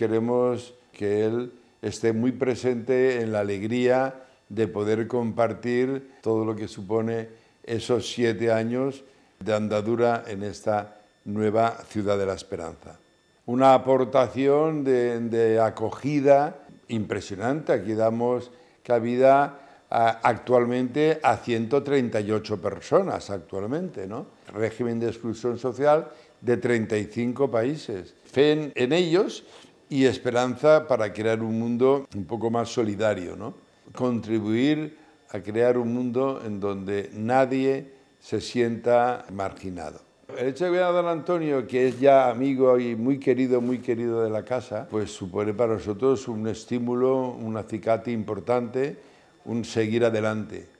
queremos que Él esté muy presente en la alegría de poder compartir todo lo que supone esos siete años de andadura en esta nueva ciudad de la esperanza. Una aportación de, acogida impresionante. Aquí damos cabida actualmente a 138 personas, actualmente, ¿no? Régimen de exclusión social de 35 países. Fe en ellos y esperanza para crear un mundo un poco más solidario, ¿no? Contribuir a crear un mundo en donde nadie se sienta marginado. El hecho de que a don Antonio, que es ya amigo y muy querido, muy querido de la casa, pues supone para nosotros un estímulo, un acicate importante, un seguir adelante.